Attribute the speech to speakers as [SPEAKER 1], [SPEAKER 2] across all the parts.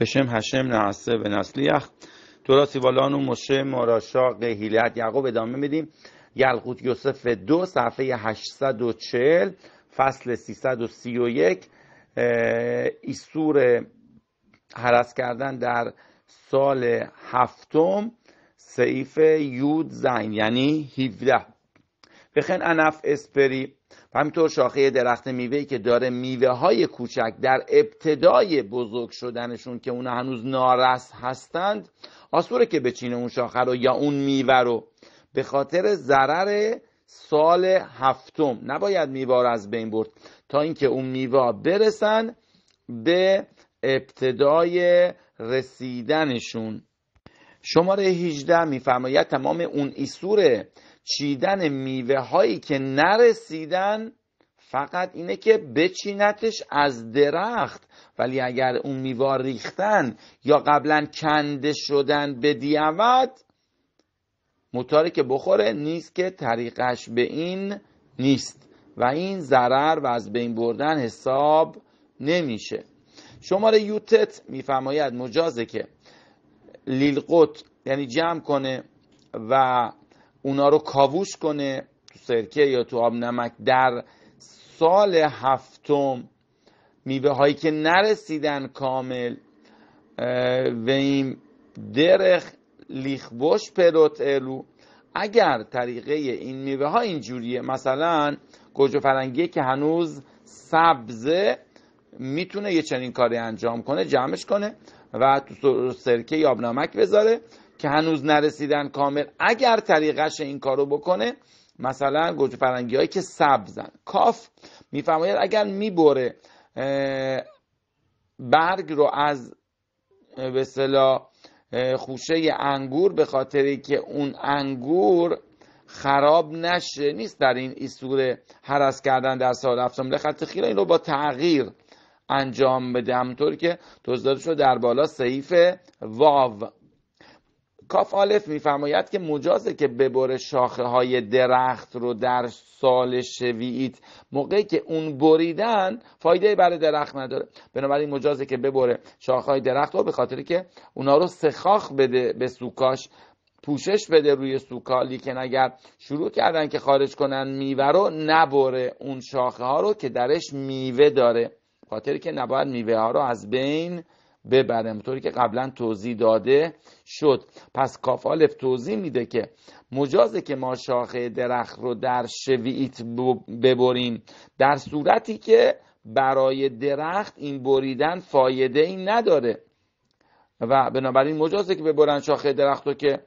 [SPEAKER 1] هشم השם به ונצליח تورا سیوالان و مشه ماراشا قهیلیت یعقوب ادامه میدیم یلقوت یوسف دو صفحه 840 فصل 331 ایسور حرس کردن در سال هفتم سعیف یود زین یعنی 17 بخن انف اسپری و همینطور شاخه درخت میوه که داره میوه های کوچک در ابتدای بزرگ شدنشون که اون هنوز نارس هستند آسوره که بچینه اون شاخه رو یا اون میوه رو به خاطر ضرر سال هفتم نباید میوه رو از بین برد تا اینکه اون میوه برسن به ابتدای رسیدنشون شماره 18 میفرماید تمام اون ایسوره چیدن میوه هایی که نرسیدن فقط اینه که بچینتش از درخت ولی اگر اون میوه ریختن یا قبلا کنده شدن به که بخوره نیست که طریقش به این نیست و این ضرر و از بین بردن حساب نمیشه شماره یوتت میفرماید مجازه که لیلقوت یعنی جمع کنه و اونا رو کاووش کنه تو سرکه یا تو آب نمک در سال هفتم میوه هایی که نرسیدن کامل و این درخ لیخبوش پروت الو اگر طریقه این میوه ها اینجوریه مثلا گوجه فرنگی که هنوز سبزه میتونه یه چنین کاری انجام کنه جمعش کنه و تو سرکه آب نمک بذاره که هنوز نرسیدن کامل اگر طریقش این کارو بکنه مثلا گوجه فرنگی هایی که سبزن کاف میفرماید اگر میبره برگ رو از به خوشه انگور به خاطر که اون انگور خراب نشه نیست در این ایسور حرس کردن در سال افتام خط خیلی این رو با تغییر انجام بده همونطور که توضیح رو در بالا سعیف واو کاف آلف میفرماید که مجازه که ببره شاخه های درخت رو در سال شوییت موقعی که اون بریدن فایده برای درخت نداره بنابراین مجازه که ببره شاخه های درخت رو به خاطر که اونا رو سخاخ بده به سوکاش پوشش بده روی سوکالی که اگر شروع کردن که خارج کنن میوه رو نبره اون شاخه ها رو که درش میوه داره خاطر که نباید میوه ها رو از بین به طوری که قبلا توضیح داده شد پس کافالف توضیح میده که مجازه که ما شاخه درخت رو در شویت ببریم در صورتی که برای درخت این بریدن فایده ای نداره و بنابراین مجازه که ببرن شاخه درخت رو که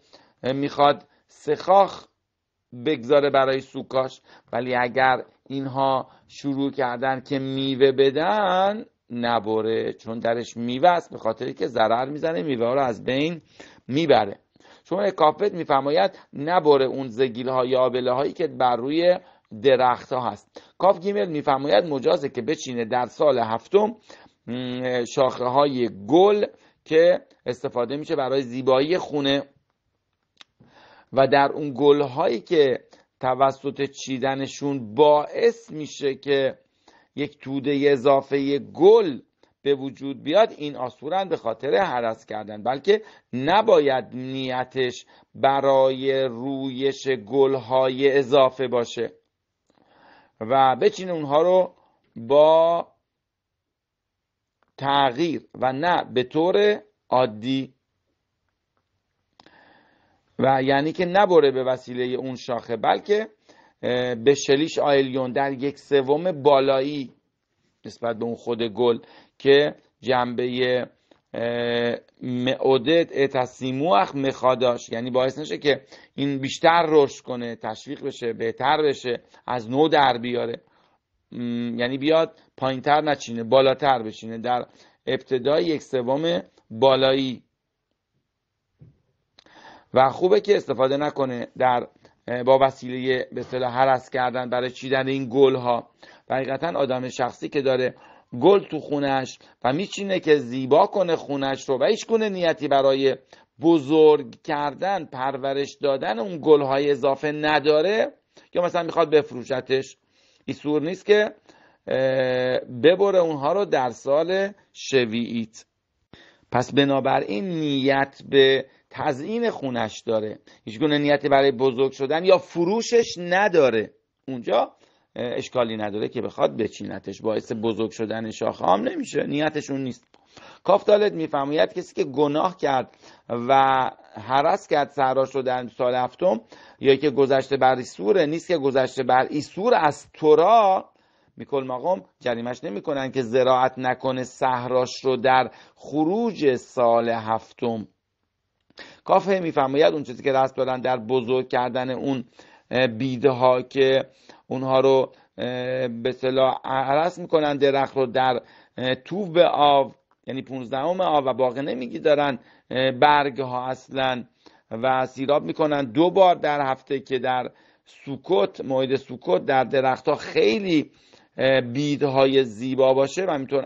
[SPEAKER 1] میخواد سخاخ بگذاره برای سوکاش ولی اگر اینها شروع کردن که میوه بدن نبره چون درش میوه است به خاطر که ضرر میزنه میوه رو از بین میبره چون کافت میفرماید نبره اون زگیل ها یا آبله هایی که بر روی درخت ها هست کاف گیمل میفرماید مجازه که بچینه در سال هفتم شاخه های گل که استفاده میشه برای زیبایی خونه و در اون گل هایی که توسط چیدنشون باعث میشه که یک توده اضافه گل به وجود بیاد این آسورن به خاطر حرس کردن بلکه نباید نیتش برای رویش گلهای اضافه باشه و بچین اونها رو با تغییر و نه به طور عادی و یعنی که نبره به وسیله اون شاخه بلکه به شلیش آیلیون در یک سوم بالایی نسبت به اون خود گل که جنبه معودت اتسیموخ مخاداش یعنی باعث نشه که این بیشتر رشد کنه تشویق بشه بهتر بشه از نو در بیاره یعنی بیاد پایینتر نچینه بالاتر بشینه در ابتدای یک سوم بالایی و خوبه که استفاده نکنه در با وسیله به اصطلاح حرس کردن برای چیدن این گل ها و آدم شخصی که داره گل تو خونش و میچینه که زیبا کنه خونش رو و هیچ گونه نیتی برای بزرگ کردن پرورش دادن اون گل های اضافه نداره یا مثلا میخواد بفروشتش ایسور نیست که ببره اونها رو در سال شوییت پس بنابراین نیت به تزئین خونش داره هیچگونه نیتی برای بزرگ شدن یا فروشش نداره اونجا اشکالی نداره که بخواد بچینتش باعث بزرگ شدن شاخه هم نمیشه نیتشون نیست کافتالت میفرماید کسی که گناه کرد و حرس کرد رو در سال هفتم یا که گذشته بر ایسوره نیست که گذشته بر ایسور از تورا میکل مقام جریمش نمیکنن که زراعت نکنه صحراش رو در خروج سال هفتم کافه میفرماید اون چیزی که دست دادن در بزرگ کردن اون بیده ها که اونها رو به صلاح عرص میکنن درخت رو در توب آب یعنی پونزدهم آب و باقی نمیگی دارن برگ ها اصلا و سیراب میکنن دو بار در هفته که در سوکوت موعد سوکوت در درخت ها خیلی بیدهای زیبا باشه و همینطور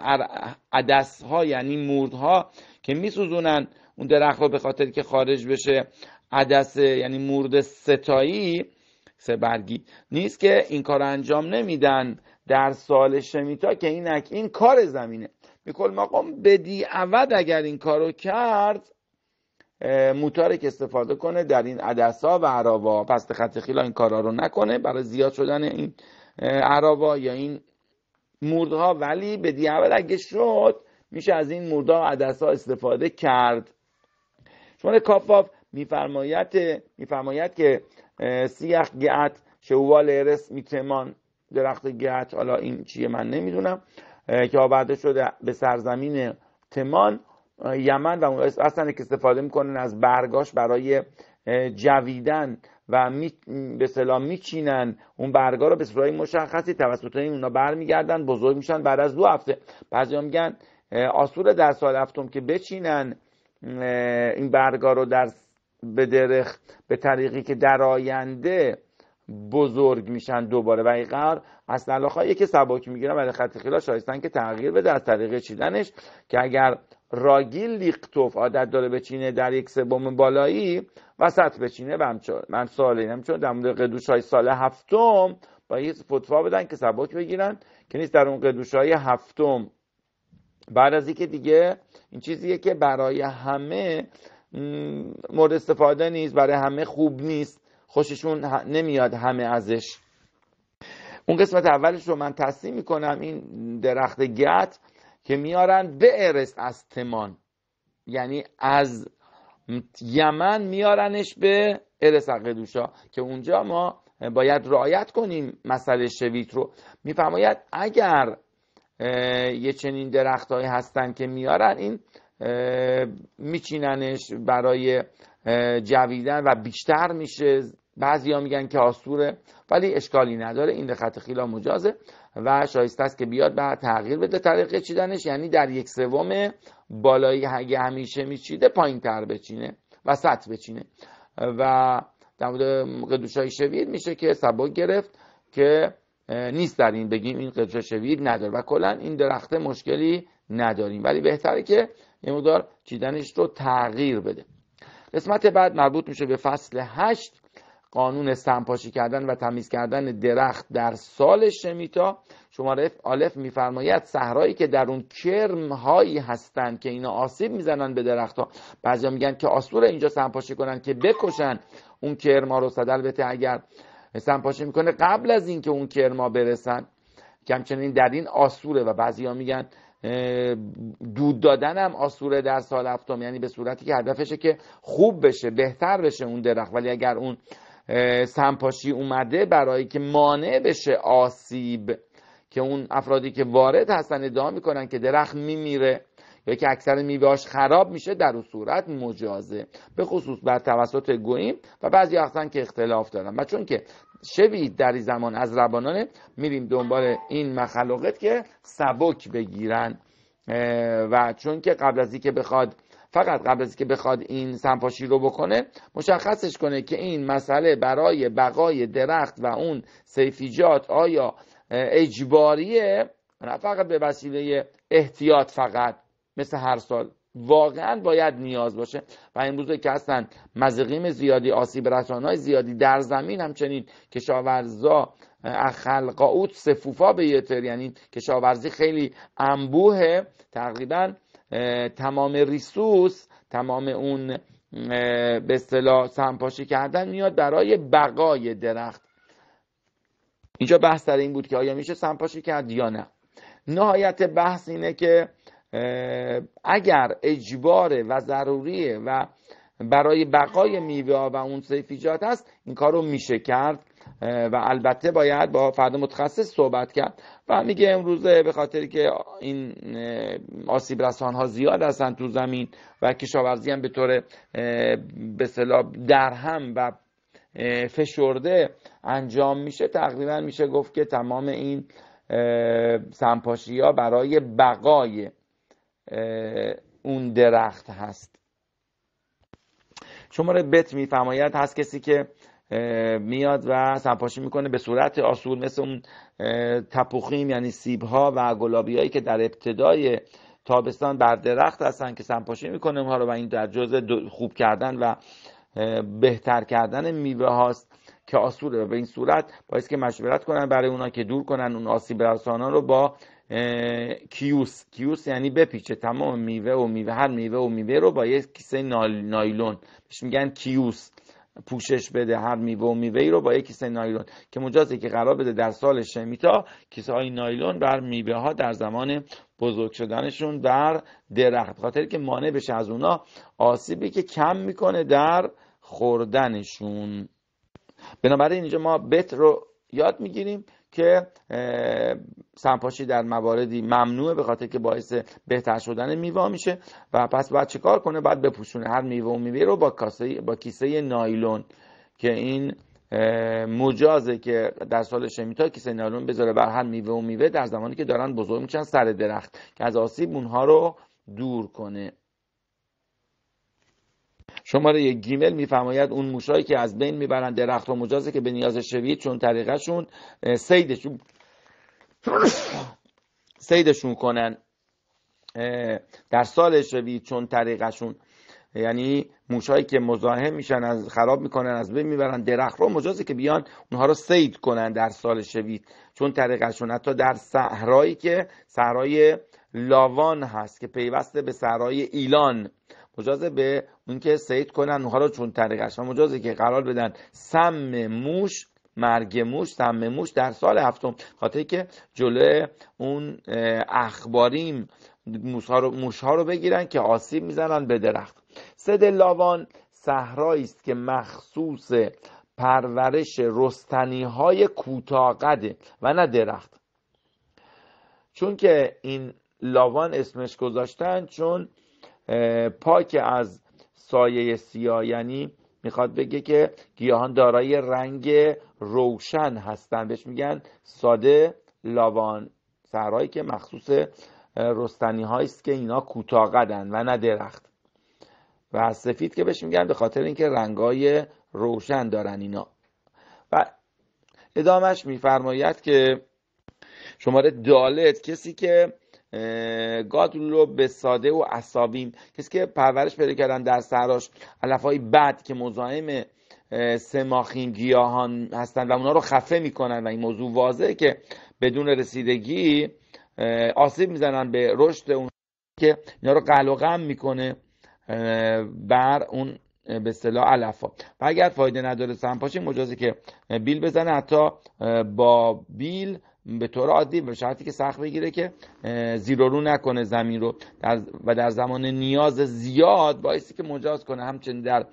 [SPEAKER 1] عدس ها یعنی ها که میسوزونن اون درخت رو به خاطر که خارج بشه عدس یعنی مورد ستایی سه برگی نیست که این کار انجام نمیدن در سال شمیتا که این این کار زمینه میکل مقام بدی اول اگر این کارو کرد موتارک استفاده کنه در این ها و عراوا پس خط خیلا این کارا رو نکنه برای زیاد شدن این عراوا یا این موردها ولی به اول اگه شد میشه از این موردها و ها استفاده کرد شماره کافاف میفرماید میفرماید که سیخ گعت شوال ارس میتمان درخت گعت حالا این چیه من نمیدونم که آورده شده به سرزمین تمان یمن و اصلا که استفاده میکنن از برگاش برای جویدن و می، به سلام میچینن اون برگا رو به صورت مشخصی توسط این اونا برمیگردن بزرگ میشن بعد از دو هفته بعضی میگن آسور در سال هفتم که بچینن این برگا رو در به به طریقی که در آینده بزرگ میشن دوباره و اینقدر اصلا از که سباک میگیرن برای خط خیلی شایستن که تغییر بده از طریق چیدنش که اگر راگی لیقتوف عادت داره بچینه در یک سوم بالایی وسط بچینه و من سال اینم چون در مورد قدوش های سال هفتم با یه فتوا بدن که سباک بگیرن که نیست در اون قدوش های هفتم بعد از اینکه دیگه این چیزیه که برای همه مورد استفاده نیست برای همه خوب نیست خوششون نمیاد همه ازش اون قسمت اولش رو من تصمیم میکنم این درخت گت که میارن به ارس از تمان یعنی از یمن میارنش به ارس دوشا که اونجا ما باید رعایت کنیم مسئله شویت رو میفرماید اگر یه چنین درختهایی هستن که میارن این میچیننش برای جویدن و بیشتر میشه بعضی ها میگن که آسوره ولی اشکالی نداره این دخط خیلی مجازه و شایسته است که بیاد به تغییر بده طریق چیدنش یعنی در یک سوم بالایی هگه همیشه میچیده پایین تر بچینه سطح بچینه و در مورد قدوش های شوید میشه که سبک گرفت که نیست در این بگیم این قطره شوید نداره و کلا این درخته مشکلی نداریم ولی بهتره که یه چیدنش رو تغییر بده قسمت بعد مربوط میشه به فصل هشت قانون سمپاشی کردن و تمیز کردن درخت در سال شمیتا شماره آلف میفرماید صحرایی که در اون کرم هایی هستند که اینا آسیب میزنن به درختها. ها میگن که آسور اینجا سمپاشی کنن که بکشن اون کرم رو صدر بته اگر سنپاشی میکنه قبل از اینکه اون کرما برسن که همچنین در این آسوره و بعضی ها میگن دود دادن هم آسوره در سال هفتم یعنی به صورتی که هدفشه که خوب بشه بهتر بشه اون درخت ولی اگر اون سنپاشی اومده برای که مانع بشه آسیب که اون افرادی که وارد هستن ادعا میکنن که درخت میمیره یا که اکثر میوهاش خراب میشه در اون صورت مجازه به خصوص بر توسط گویم و بعضی هستن که اختلاف دارن و چون که شوید در زمان از ربانانه میریم دنبال این مخلوقت که سبک بگیرن و چون که قبل از اینکه بخواد فقط قبل از که بخواد این سنپاشی رو بکنه مشخصش کنه که این مسئله برای بقای درخت و اون سیفیجات آیا اجباریه نه فقط به وسیله احتیاط فقط مثل هر سال واقعا باید نیاز باشه و این روزه که هستن مزقیم زیادی آسیب رسانهای زیادی در زمین همچنین کشاورزا اوت سفوفا به یتر یعنی کشاورزی خیلی انبوه تقریبا تمام ریسوس تمام اون به اصطلاح سمپاشی کردن میاد برای بقای درخت اینجا بحث در این بود که آیا میشه سمپاشی کرد یا نه نهایت بحث اینه که اگر اجباره و ضروریه و برای بقای میوه ها و اون سیفیجات هست این کار رو میشه کرد و البته باید با فرد متخصص صحبت کرد و میگه امروزه به خاطر که این آسیب رسان ها زیاد هستن تو زمین و کشاورزی هم به طور به درهم و فشرده انجام میشه تقریبا میشه گفت که تمام این سمپاشی ها برای بقای اون درخت هست شماره بت میفرماید هست کسی که میاد و سنپاشی میکنه به صورت آسور مثل اون تپوخیم یعنی سیب ها و گلابی هایی که در ابتدای تابستان بر درخت هستن که سنپاشی میکنه اونها رو و این در جزء خوب کردن و بهتر کردن میوه هاست که آسوره و به این صورت باعث که مشورت کنن برای اونا که دور کنن اون آسیب رسانان رو با کیوس کیوس یعنی بپیچه تمام میوه و میوه هر میوه و میوه رو با یک کیسه نایلون بهش میگن کیوس پوشش بده هر میوه و میوه رو با یک کیسه نایلون که مجازه که قرار بده در سال شمیتا کیسه های نایلون بر میوه ها در زمان بزرگ شدنشون بر درخت خاطر که مانع بشه از اونا آسیبی که کم میکنه در خوردنشون بنابراین اینجا ما بت رو یاد میگیریم که سمپاشی در مواردی ممنوعه به خاطر که باعث بهتر شدن میوه میشه و پس باید چیکار کنه بعد بپوشونه هر میوه و میوه رو با کاسه با کیسه نایلون که این مجازه که در سال شمیتا کیسه نایلون بذاره بر هر میوه و میوه در زمانی که دارن بزرگ میشن سر درخت که از آسیب اونها رو دور کنه شماره یک گیمل میفرماید اون موشایی که از بین میبرند درخت و مجازه که به نیاز شوید چون طریقشون سیدشون سیدشون کنن در سال شوید چون طریقشون یعنی موشایی که مزاحم میشن از خراب میکنن از بین میبرن درخت رو مجازه که بیان اونها رو سید کنن در سال شوید چون طریقشون حتی در صحرایی که صحرای لاوان هست که پیوسته به صحرای ایلان مجازه به که سید کنن اونها رو چون طریقش و مجازه که قرار بدن سم موش مرگ موش سم موش در سال هفتم خاطر که جلو اون اخباریم موش ها رو بگیرن که آسیب میزنن به درخت سد لاوان صحرایی است که مخصوص پرورش رستنی های کوتاقده و نه درخت چون که این لاوان اسمش گذاشتن چون پاک از سایه سیاه یعنی میخواد بگه که گیاهان دارای رنگ روشن هستند بهش میگن ساده لاوان سرایی که مخصوص رستنی است که اینا کوتاه و نه درخت و سفید که بهش میگن به خاطر اینکه رنگای روشن دارن اینا و ادامش میفرماید که شماره دالت کسی که گادلو رو به ساده و اصابیم کسی که پرورش پیدا کردن در سراش های بد که مزاحم سماخین گیاهان هستند و اونا رو خفه میکنن و این موضوع واضحه که بدون رسیدگی آسیب میزنن به رشد اون که اینا رو قل و غم میکنه بر اون به صلاح علفا و اگر فایده نداره سمپاشی مجازه که بیل بزنه حتی با بیل به طور عادی به شرطی که سخت بگیره که زیر رو نکنه زمین رو و در زمان نیاز زیاد باعثی که مجاز کنه همچنین در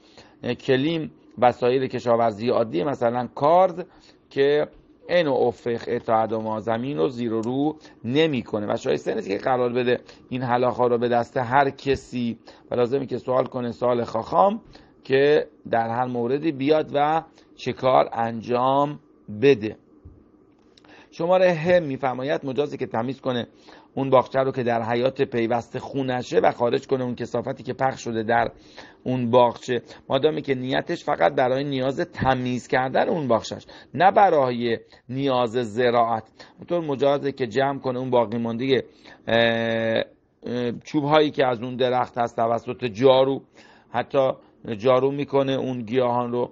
[SPEAKER 1] کلیم وسایل کشاورزی عادی مثلا کارد که این و افق اتحاد و زمین رو زیر رو رو نمیکنه و شایسته نیست که قرار بده این ها رو به دست هر کسی و لازمی که سوال کنه سوال خاخام که در هر موردی بیاد و چه کار انجام بده شماره ه میفرماید مجازی که تمیز کنه اون باغچه رو که در حیات پیوسته خونشه و خارج کنه اون کسافتی که پخش شده در اون باغچه مادامی که نیتش فقط برای نیاز تمیز کردن اون باغچش نه برای نیاز زراعت اونطور مجازه که جمع کنه اون باقی مانده چوب هایی که از اون درخت هست توسط جارو حتی جارو میکنه اون گیاهان رو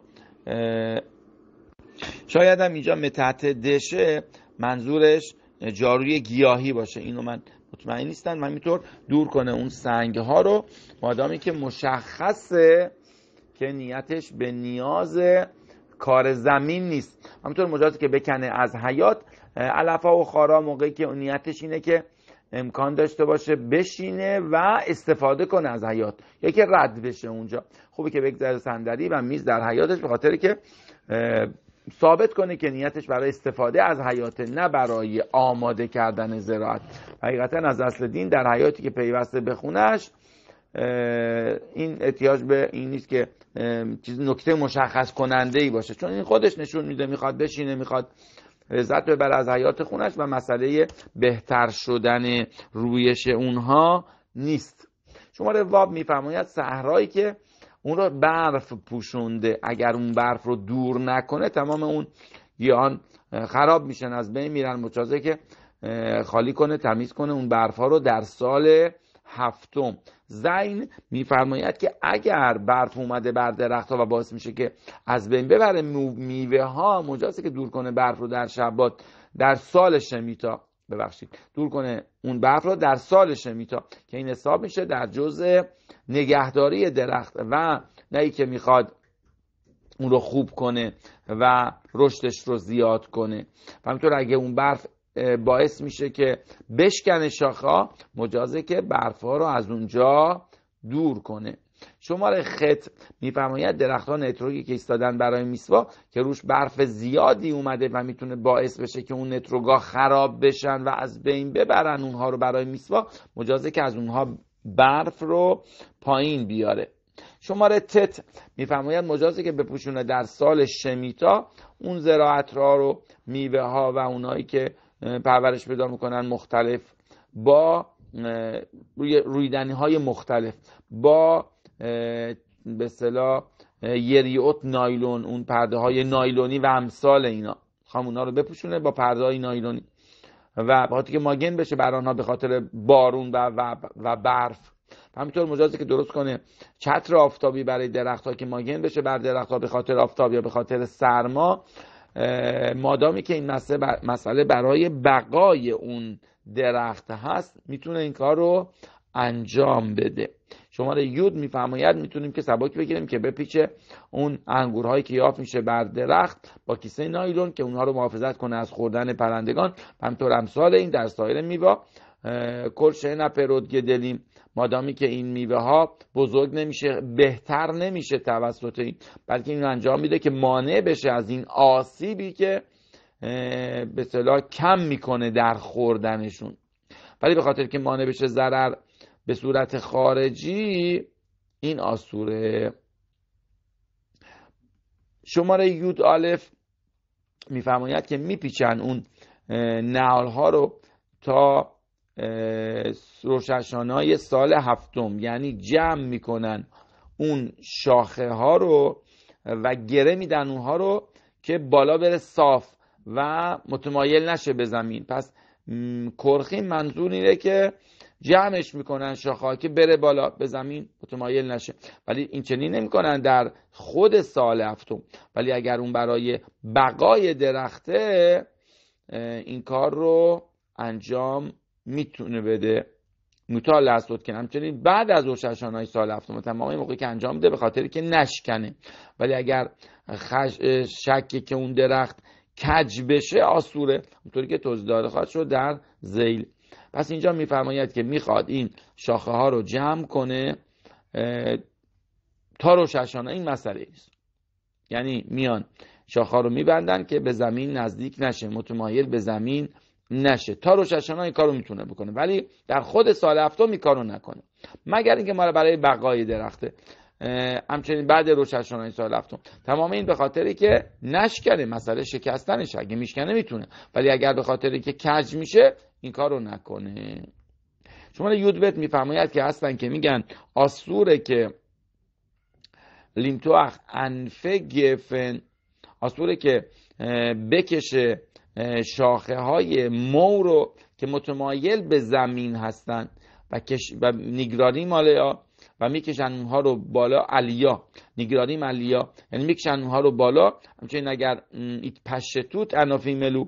[SPEAKER 1] شاید هم اینجا متحت دشه منظورش جاروی گیاهی باشه اینو من مطمئن نیستن من میتور دور کنه اون سنگ ها رو مادامی که مشخصه که نیتش به نیاز کار زمین نیست همینطور مجازی که بکنه از حیات علفا و خارا موقعی که نیتش اینه که امکان داشته باشه بشینه و استفاده کنه از حیات یکی رد بشه اونجا خوبه که بگذره صندلی و میز در حیاتش به خاطر که ثابت کنه که نیتش برای استفاده از حیات نه برای آماده کردن زراعت حقیقتا از اصل دین در حیاتی که پیوسته به خونش این احتیاج به این نیست که چیز نکته مشخص کننده ای باشه چون این خودش نشون میده میخواد بشینه میخواد لذت ببره از حیات خونش و مسئله بهتر شدن رویش اونها نیست شما واب میفرماید صحرایی که اون رو برف پوشونده اگر اون برف رو دور نکنه تمام اون گیاهان خراب میشن از بین میرن مجازه که خالی کنه تمیز کنه اون برف ها رو در سال هفتم زین میفرماید که اگر برف اومده بر درخت ها و باعث میشه که از بین ببره میوه ها مجازه که دور کنه برف رو در شبات در سال شمیتا ببخشید دور کنه اون برف رو در سال شمیتا که این حساب میشه در جزء نگهداری درخت و نه که میخواد اون رو خوب کنه و رشدش رو زیاد کنه و همینطور اگه اون برف باعث میشه که بشکنه شاخه مجازه که برف ها رو از اونجا دور کنه شماره خط میفرماید درختان نتروگی که ایستادن برای میسوا که روش برف زیادی اومده و میتونه باعث بشه که اون نتروگا خراب بشن و از بین ببرن اونها رو برای میسوا مجازه که از اونها برف رو پایین بیاره شماره تت میفرماید مجازه که بپوشونه در سال شمیتا اون زراعت را رو میوه ها و اونایی که پرورش پیدا میکنن مختلف با روی های مختلف با به اصطلاح یریوت نایلون اون پرده های نایلونی و امثال اینا خام اونا رو بپوشونه با پرده های نایلونی و بخاطر که ماگن بشه بر آنها به خاطر بارون و, و, و برف همینطور مجازه که درست کنه چتر آفتابی برای درخت ها که ماگن بشه بر درخت ها به خاطر آفتاب یا به خاطر سرما مادامی که این مسئله برای بقای اون درخت هست میتونه این کار رو انجام بده شماره یود میفرماید میتونیم که سبک بگیریم که بپیچه اون انگورهایی که یافت میشه بر درخت با کیسه نایلون که اونها رو محافظت کنه از خوردن پرندگان همطور امثال این در سایر میوا کل که گدلیم مادامی که این میوه ها بزرگ نمیشه بهتر نمیشه توسط این بلکه این انجام میده که مانع بشه از این آسیبی که به صلاح کم میکنه در خوردنشون ولی به خاطر که مانع بشه ضرر به صورت خارجی این آسوره شماره یود آلف میفرماید که میپیچن اون نعال ها رو تا روششان های سال هفتم یعنی جمع میکنن اون شاخه ها رو و گره میدن اونها رو که بالا بره صاف و متمایل نشه به زمین پس کرخی منظور اینه که جمعش میکنن شاخه که بره بالا به زمین متمایل نشه ولی این چنین نمیکنن در خود سال هفتم ولی اگر اون برای بقای درخته این کار رو انجام میتونه بده مطال اسود که همچنین بعد از اوششانهای های سال هفتم تمام موقعی که انجام بده به خاطر که نشکنه ولی اگر خش... شکی که اون درخت کج بشه آسوره اونطوری که توضیح داده خواهد شد در زیل پس اینجا میفرماید که میخواد این شاخه ها رو جمع کنه تا روششانه این مسئله است یعنی میان شاخه رو میبندن که به زمین نزدیک نشه متمایل به زمین نشه تا روششانه این کارو میتونه بکنه ولی در خود سال هفتم این کارو نکنه مگر اینکه ما برای بقای درخته همچنین بعد روششان این سال هفتم تمام این به خاطری که نشکنه مسئله شکستنش اگه میشکنه میتونه ولی اگر به خاطری که کج میشه این کار رو نکنه شما یودبت میفرماید که هستن که میگن آسوره که لیمتوخ انفه گفن آسوره که بکشه شاخه های مو رو که متمایل به زمین هستن و, کش و نگرانی مالیا و میکشن اونها رو بالا علیا نگرانی مالیا یعنی میکشن اونها رو بالا همچنین اگر پشتوت انافی ملو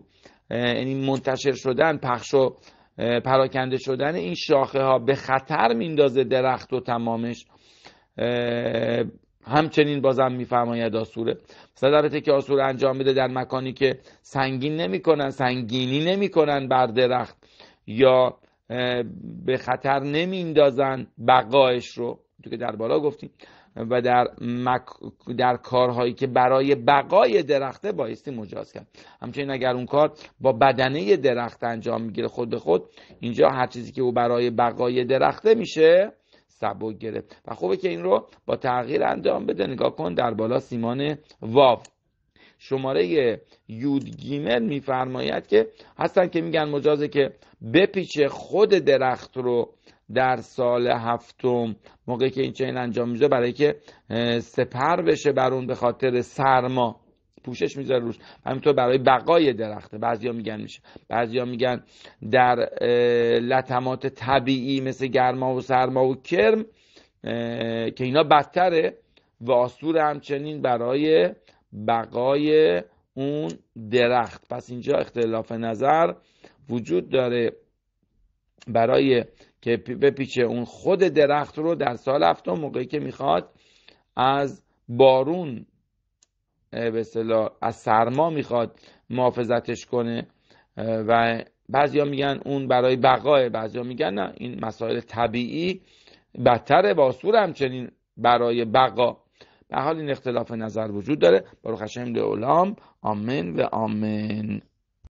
[SPEAKER 1] این یعنی منتشر شدن پخش و پراکنده شدن این شاخه ها به خطر میندازه درخت و تمامش همچنین بازم میفرماید آسوره در که آسور انجام بده در مکانی که سنگین نمیکنن سنگینی نمیکنن بر درخت یا به خطر نمیندازن بقایش رو تو که در بالا گفتیم و در, در کارهایی که برای بقای درخته بایستی مجاز کرد همچنین اگر اون کار با بدنه درخت انجام میگیره خود به خود اینجا هر چیزی که او برای بقای درخته میشه سبک گرفت و خوبه که این رو با تغییر انجام بده نگاه کن در بالا سیمان واو شماره یود گیمل میفرماید که هستن که میگن مجازه که بپیچه خود درخت رو در سال هفتم موقعی که این چنین انجام میشه برای که سپر بشه بر اون به خاطر سرما پوشش میذاره روش همینطور برای بقای درخته بعضیا میگن میشه بعضیا میگن در لطمات طبیعی مثل گرما و سرما و کرم که اینا بدتره و آسور همچنین برای بقای اون درخت پس اینجا اختلاف نظر وجود داره برای که بپیچه اون خود درخت رو در سال هفتم موقعی که میخواد از بارون به از سرما میخواد محافظتش کنه و بعضیا میگن اون برای بقاه بعضیا میگن نه این مسائل طبیعی بدتر باسور همچنین برای بقا به حال این اختلاف نظر وجود داره برو خشم لعلام آمن و آمن